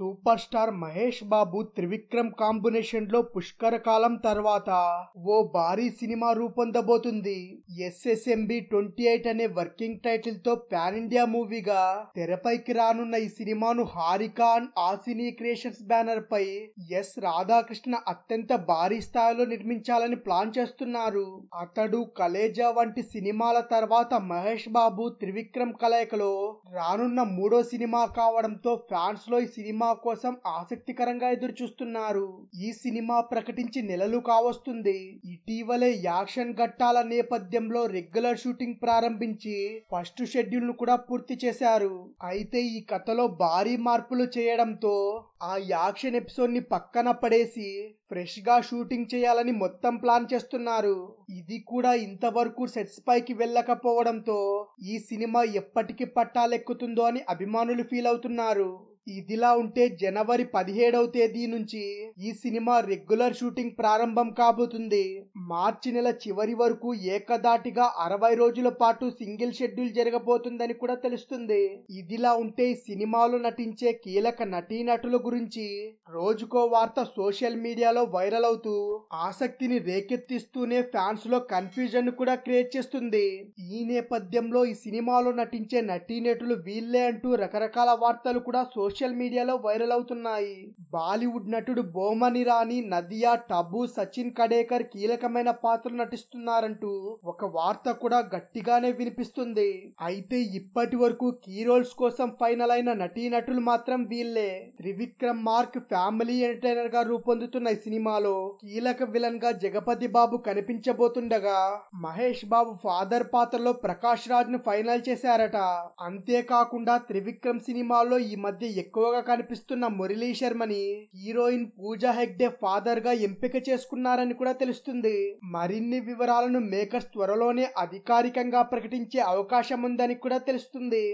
super star Mahesh Babu Trivikram combination లో పుష్కర కాలం తర్వాత ఓ భారీ సినిమా రూపొందబోతుంది ఎస్ఎస్ఎంబి ట్వంటీ ఎయిట్ అనే వర్కింగ్ టైటిల్ తో పాన్ ఇండియా మూవీగా తెరపైకి రానున్న ఈ సినిమాను హారికాన్ ఆసినీ క్రియేషన్స్ బ్యానర్ పై ఎస్ రాధాకృష్ణ అత్యంత భారీ స్థాయిలో నిర్మించాలని ప్లాన్ చేస్తున్నారు అతడు కలేజా వంటి సినిమాల తర్వాత మహేష్ బాబు త్రివిక్రమ్ కలయికలో రానున్న మూడో సినిమా కావడంతో ఫ్యాన్స్ లో ఈ సినిమా సినిమా కోసం ఆసక్తికరంగా ఎదురుచూస్తున్నారు ఈ సినిమా ప్రకటించి నెలలు కావస్తుంది ఇటీవలే యాక్షన్ ఘట్టాల నేపథ్యంలో రెగ్యులర్ షూటింగ్ ప్రారంభించి ఫస్ట్ షెడ్యూల్ ను కూడా పూర్తి చేశారు అయితే ఈ కథలో భారీ మార్పులు చేయడంతో ఆ యాక్షన్ ఎపిసోడ్ ని పక్కన పడేసి ఫ్రెష్ గా షూటింగ్ చేయాలని మొత్తం ప్లాన్ చేస్తున్నారు ఇది కూడా ఇంతవరకు సెట్స్ పైకి వెళ్ళకపోవడంతో ఈ సినిమా ఎప్పటికీ పట్టాలెక్కుతుందో అని అభిమానులు ఫీల్ అవుతున్నారు ఇదిలా ఉంటే జనవరి పదిహేడవ తేదీ నుంచి ఈ సినిమా రెగ్యులర్ షూటింగ్ ప్రారంభం కాబోతుంది మార్చి నెల చివరి వరకు ఏకదాటిగా అరవై రోజుల పాటు సింగిల్ షెడ్యూల్ జరగబోతుందని కూడా తెలుస్తుంది ఇదిలా ఉంటే సినిమాలో నటించే కీలక నటీనటుల గురించి రోజుకో వార్త సోషల్ మీడియాలో వైరల్ అవుతూ ఆసక్తిని రేకెత్తిస్తూనే ఫ్యాన్స్ లో కన్ఫ్యూజన్ కూడా క్రియేట్ చేస్తుంది ఈ నేపథ్యంలో ఈ సినిమాలో నటించే నటీనటులు వీళ్ళే అంటూ రకరకాల వార్తలు కూడా సోషల్ సోషల్ మీడియాలో వైరల్ అవుతున్నాయి బాలీవుడ్ నటుడు బోమని రాణి నదియా టబు సచిన్ కడేకర్ కీలకమైన పాత్రలు నటిస్తున్నారంటూ ఒక వార్త కూడా గట్టిగానే వినిపిస్తుంది అయితే ఇప్పటి వరకు కీ రోల్స్ కోసం ఫైనల్ అయిన నటీనటులు మాత్రం వీళ్ళే త్రివిక్రమ్ మార్క్ ఫ్యామిలీ ఎంటర్టైనర్ గా రూపొందుతున్న ఈ సినిమాలో కీలక విలన్ గా జగపతి బాబు కనిపించబోతుండగా మహేష్ బాబు ఫాదర్ పాత్రలో ప్రకాష్ రాజ్ ను ఫైనల్ చేశారట అంతేకాకుండా త్రివిక్రమ్ సినిమాలో ఈ మధ్య ఎక్కువగా కనిపిస్తున్న మురళీ శర్మని హీరోయిన్ పూజా హెగ్డే ఫాదర్ గా ఎంపిక చేసుకున్నారని కూడా తెలుస్తుంది మరిన్ని వివరాలను మేకర్స్ త్వరలోనే అధికారికంగా ప్రకటించే అవకాశం ఉందని కూడా తెలుస్తుంది